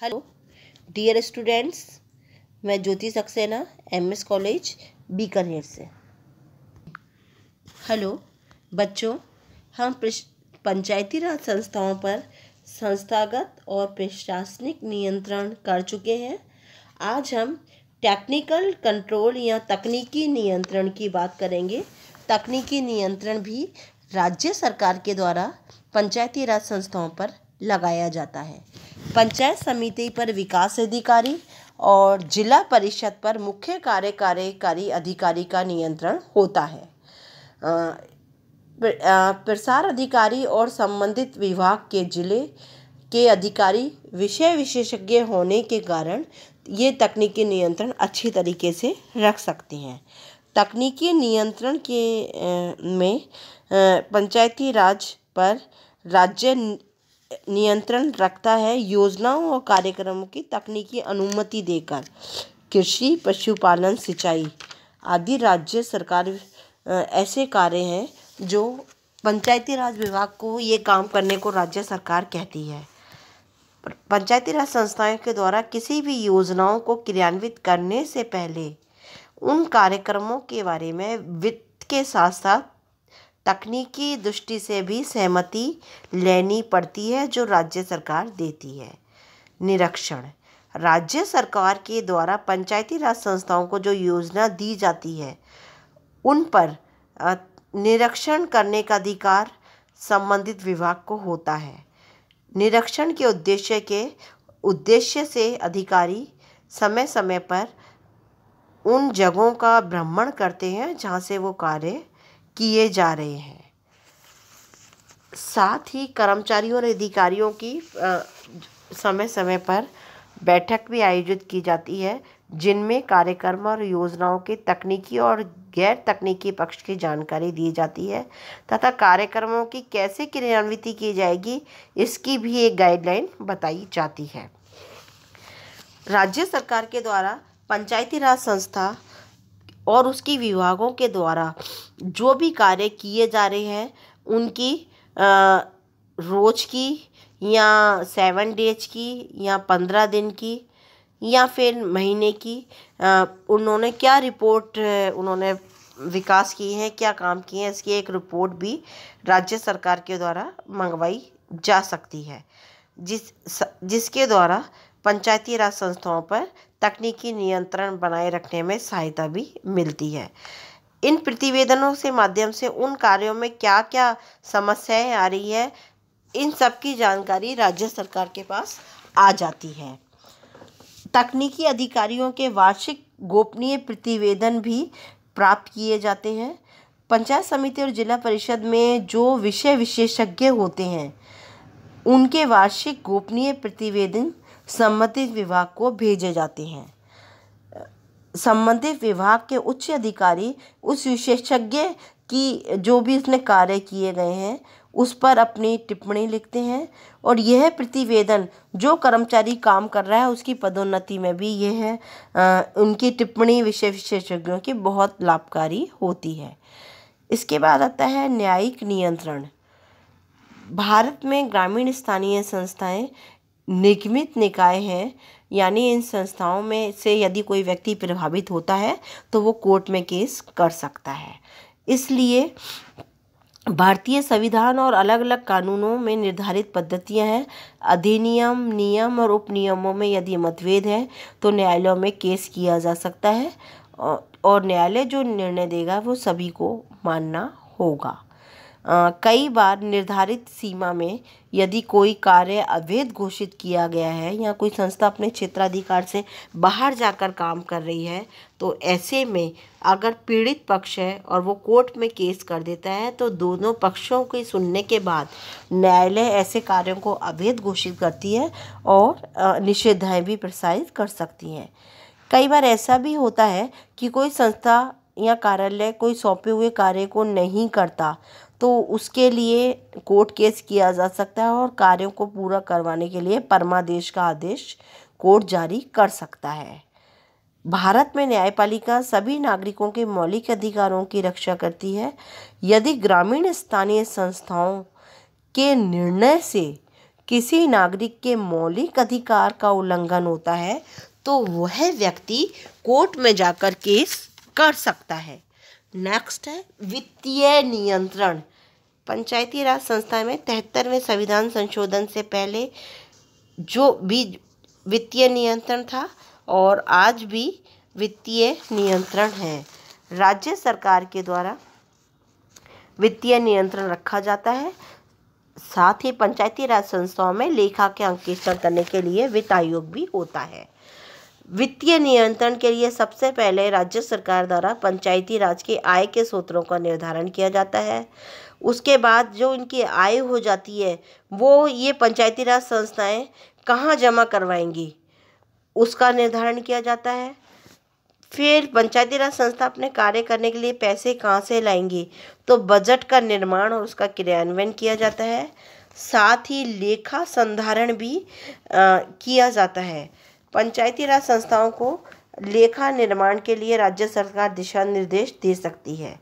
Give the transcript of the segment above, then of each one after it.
hello dear students मैं Jyoti Saxena MS college Bikaner से hello बच्चों हम पंचायती राज संस्थाओं पर संस्थागत और प्रशासनिक नियंत्रण कर चुके हैं आज हम टेक्निकल कंट्रोल या तकनीकी नियंत्रण की बात करेंगे तकनीकी नियंत्रण भी राज्य सरकार के द्वारा पंचायती राज संस्थाओं पर लगाया जाता है पंचायत समिति पर विकास अधिकारी और जिला परिषद पर मुख्य कार्यकारी अधिकारी का नियंत्रण होता है प्रसार अधिकारी और संबंधित विभाग के जिले के अधिकारी विषय विशेषज्ञ होने के कारण ये तकनीकी नियंत्रण अच्छी तरीके से रख सकते हैं तकनीकी नियंत्रण के में पंचायती राज पर राज्य नियंत्रण रखता है योजनाओं और कार्यक्रमों की तकनीकी अनुमति देकर कृषि पशुपालन सिंचाई आदि राज्य सरकार ऐसे कार्य हैं जो पंचायती राज विभाग को ये काम करने को राज्य सरकार कहती है पंचायती राज संस्थाओं के द्वारा किसी भी योजनाओं को क्रियान्वित करने से पहले उन कार्यक्रमों के बारे में वित्त के साथ साथ तकनीकी दृष्टि से भी सहमति लेनी पड़ती है जो राज्य सरकार देती है निरीक्षण राज्य सरकार के द्वारा पंचायती राज संस्थाओं को जो योजना दी जाती है उन पर निरीक्षण करने का अधिकार संबंधित विभाग को होता है निरीक्षण के उद्देश्य के उद्देश्य से अधिकारी समय समय पर उन जगहों का भ्रमण करते हैं जहाँ से वो कार्य किए जा रहे हैं साथ ही कर्मचारियों और अधिकारियों की समय समय पर बैठक भी आयोजित की जाती है जिनमें कार्यक्रम और योजनाओं के तकनीकी और गैर तकनीकी पक्ष की जानकारी दी जाती है तथा कार्यक्रमों की कैसे क्रियान्विति की जाएगी इसकी भी एक गाइडलाइन बताई जाती है राज्य सरकार के द्वारा पंचायती राज संस्था और उसकी विभागों के द्वारा जो भी कार्य किए जा रहे हैं उनकी रोज की या सेवन डेज की या पंद्रह दिन की या फिर महीने की उन्होंने क्या रिपोर्ट उन्होंने विकास किए हैं क्या काम किए हैं इसकी एक रिपोर्ट भी राज्य सरकार के द्वारा मंगवाई जा सकती है जिस जिसके द्वारा पंचायती राज संस्थाओं पर तकनीकी नियंत्रण बनाए रखने में सहायता भी मिलती है इन प्रतिवेदनों से माध्यम से उन कार्यों में क्या क्या समस्याएं आ रही है इन सब की जानकारी राज्य सरकार के पास आ जाती है तकनीकी अधिकारियों के वार्षिक गोपनीय प्रतिवेदन भी प्राप्त किए जाते हैं पंचायत समिति और जिला परिषद में जो विषय विशेषज्ञ होते हैं उनके वार्षिक गोपनीय प्रतिवेदन संबंधित विभाग को भेजे जाते हैं संबंधित विभाग के उच्च अधिकारी उस विशेषज्ञ की जो भी उसने कार्य किए गए हैं उस पर अपनी टिप्पणी लिखते हैं और यह प्रतिवेदन जो कर्मचारी काम कर रहा है उसकी पदोन्नति में भी यह है आ, उनकी टिप्पणी विषय विशेषज्ञों की बहुत लाभकारी होती है इसके बाद आता है न्यायिक नियंत्रण भारत में ग्रामीण स्थानीय संस्थाएं निगमित निकाय हैं यानी इन संस्थाओं में से यदि कोई व्यक्ति प्रभावित होता है तो वो कोर्ट में केस कर सकता है इसलिए भारतीय संविधान और अलग अलग कानूनों में निर्धारित पद्धतियां हैं अधिनियम नियम और उपनियमों में यदि मतभेद है तो न्यायालयों में केस किया जा सकता है और न्यायालय जो निर्णय देगा वो सभी को मानना होगा कई बार निर्धारित सीमा में यदि कोई कार्य अवैध घोषित किया गया है या कोई संस्था अपने क्षेत्राधिकार से बाहर जाकर काम कर रही है तो ऐसे में अगर पीड़ित पक्ष है और वो कोर्ट में केस कर देता है तो दोनों पक्षों की सुनने के बाद न्यायालय ऐसे कार्यों को अवैध घोषित करती है और निषेधाएँ भी प्रसारित कर सकती हैं कई बार ऐसा भी होता है कि कोई संस्था या कार्यालय कोई सौंपे हुए कार्य को नहीं करता तो उसके लिए कोर्ट केस किया जा सकता है और कार्यों को पूरा करवाने के लिए परमादेश का आदेश कोर्ट जारी कर सकता है भारत में न्यायपालिका सभी नागरिकों के मौलिक अधिकारों की रक्षा करती है यदि ग्रामीण स्थानीय संस्थाओं के निर्णय से किसी नागरिक के मौलिक अधिकार का उल्लंघन होता है तो वह व्यक्ति कोर्ट में जाकर केस कर सकता है नेक्स्ट है वित्तीय नियंत्रण पंचायती राज संस्था में तिहत्तरवें संविधान संशोधन से पहले जो भी वित्तीय नियंत्रण था और आज भी वित्तीय नियंत्रण है राज्य सरकार के द्वारा वित्तीय नियंत्रण रखा जाता है साथ ही पंचायती राज संस्थाओं में लेखा के अंकेक्षण करने के लिए वित्त आयोग भी होता है वित्तीय नियंत्रण के लिए सबसे पहले राज्य सरकार द्वारा पंचायती राज के आय के स्रोतों का निर्धारण किया जाता है उसके बाद जो इनकी आय हो जाती है वो ये पंचायती राज संस्थाएं कहाँ जमा करवाएंगी उसका निर्धारण किया जाता है फिर पंचायती राज संस्था अपने कार्य करने के लिए पैसे कहाँ से लाएंगी तो बजट का निर्माण और उसका क्रियान्वयन किया जाता है साथ ही लेखा संधारण भी आ, किया जाता है पंचायती राज संस्थाओं को लेखा निर्माण के लिए राज्य सरकार दिशा निर्देश दे सकती है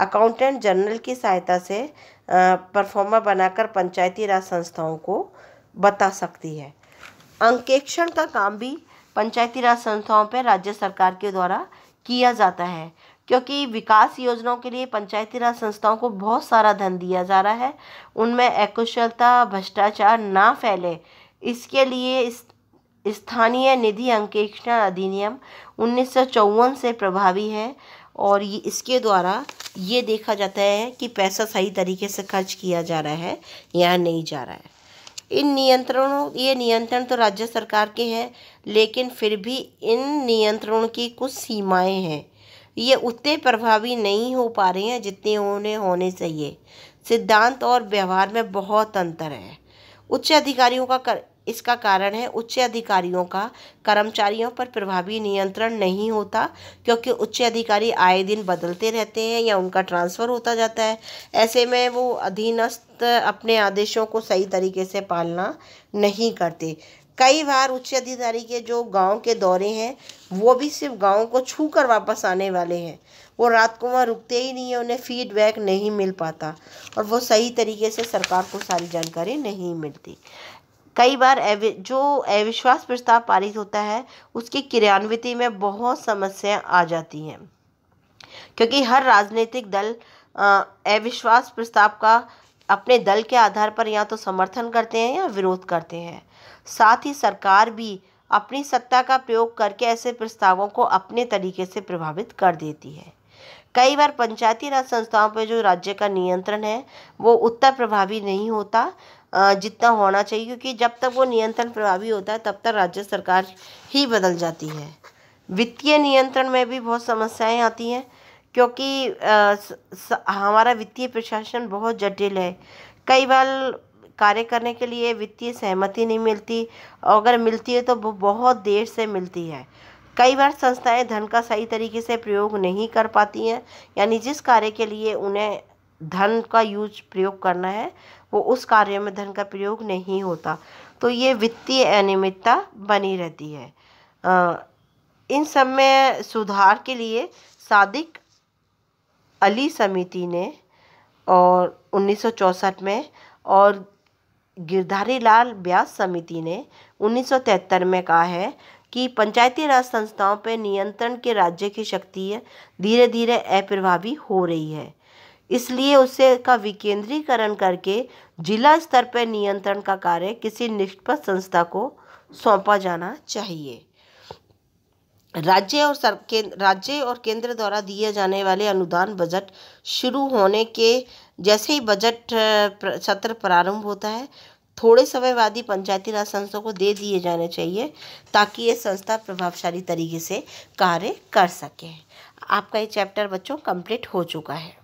अकाउंटेंट जनरल की सहायता से परफॉर्मर बनाकर पंचायती राज संस्थाओं को बता सकती है अंकेक्षण का काम भी पंचायती राज संस्थाओं पर राज्य सरकार के द्वारा किया जाता है क्योंकि विकास योजनाओं के लिए पंचायती राज संस्थाओं को बहुत सारा धन दिया जा रहा है उनमें अकुशलता भ्रष्टाचार ना फैले इसके लिए इस स्थानीय निधि अंकेक्षण अधिनियम उन्नीस सौ से प्रभावी है और ये इसके द्वारा ये देखा जाता है कि पैसा सही तरीके से खर्च किया जा रहा है या नहीं जा रहा है इन नियंत्रणों ये नियंत्रण तो राज्य सरकार के हैं लेकिन फिर भी इन नियंत्रणों की कुछ सीमाएं हैं ये उतने प्रभावी नहीं हो पा रहे हैं जितने उन्हें होने चाहिए सिद्धांत और व्यवहार में बहुत अंतर है उच्च अधिकारियों का कर इसका कारण है उच्च अधिकारियों का कर्मचारियों पर प्रभावी नियंत्रण नहीं होता क्योंकि उच्च अधिकारी आए दिन बदलते रहते हैं या उनका ट्रांसफ़र होता जाता है ऐसे में वो अधीनस्थ अपने आदेशों को सही तरीके से पालना नहीं करते कई बार उच्च अधिकारी के जो गांव के दौरे हैं वो भी सिर्फ गांव को छू कर वापस आने वाले हैं वो रात को वहाँ रुकते ही नहीं हैं उन्हें फीडबैक नहीं मिल पाता और वो सही तरीके से सरकार को सारी जानकारी नहीं मिलती कई बार अवि जो अविश्वास प्रस्ताव पारित होता है उसकी क्रियान्विति में बहुत समस्याएं आ जाती हैं क्योंकि हर राजनीतिक दल अविश्वास प्रस्ताव का अपने दल के आधार पर या तो समर्थन करते हैं या विरोध करते हैं साथ ही सरकार भी अपनी सत्ता का प्रयोग करके ऐसे प्रस्तावों को अपने तरीके से प्रभावित कर देती है कई बार पंचायती राज संस्थाओं पर जो राज्य का नियंत्रण है वो उतना प्रभावी नहीं होता जितना होना चाहिए क्योंकि जब तक वो नियंत्रण प्रभावी होता है तब तक राज्य सरकार ही बदल जाती है वित्तीय नियंत्रण में भी बहुत समस्याएं आती हैं क्योंकि आ, स, हमारा वित्तीय प्रशासन बहुत जटिल है कई बार कार्य करने के लिए वित्तीय सहमति नहीं मिलती और अगर मिलती है तो वो बहुत देर से मिलती है कई बार संस्थाएं धन का सही तरीके से प्रयोग नहीं कर पाती हैं यानी जिस कार्य के लिए उन्हें धन का यूज प्रयोग करना है वो उस कार्य में धन का प्रयोग नहीं होता तो ये वित्तीय अनियमितता बनी रहती है आ, इन सब में सुधार के लिए सादिक अली समिति ने और उन्नीस में और गिरधारी लाल ब्यास समिति ने 1973 में कहा है कि पंचायती राज संस्थाओं पर नियंत्रण के राज्य की शक्ति है धीरे धीरे अप्रभावी हो रही है इसलिए उसे का विकेंद्रीकरण करके जिला स्तर पर नियंत्रण का कार्य किसी निष्पक्ष संस्था को सौंपा जाना चाहिए राज्य और सर राज्य और केंद्र द्वारा दिए जाने वाले अनुदान बजट शुरू होने के जैसे ही बजट सत्र प्रारंभ होता है थोड़े समय बाद ही पंचायती राज संस्था को दे दिए जाने चाहिए ताकि ये संस्था प्रभावशाली तरीके से कार्य कर सके आपका ये चैप्टर बच्चों कंप्लीट हो चुका है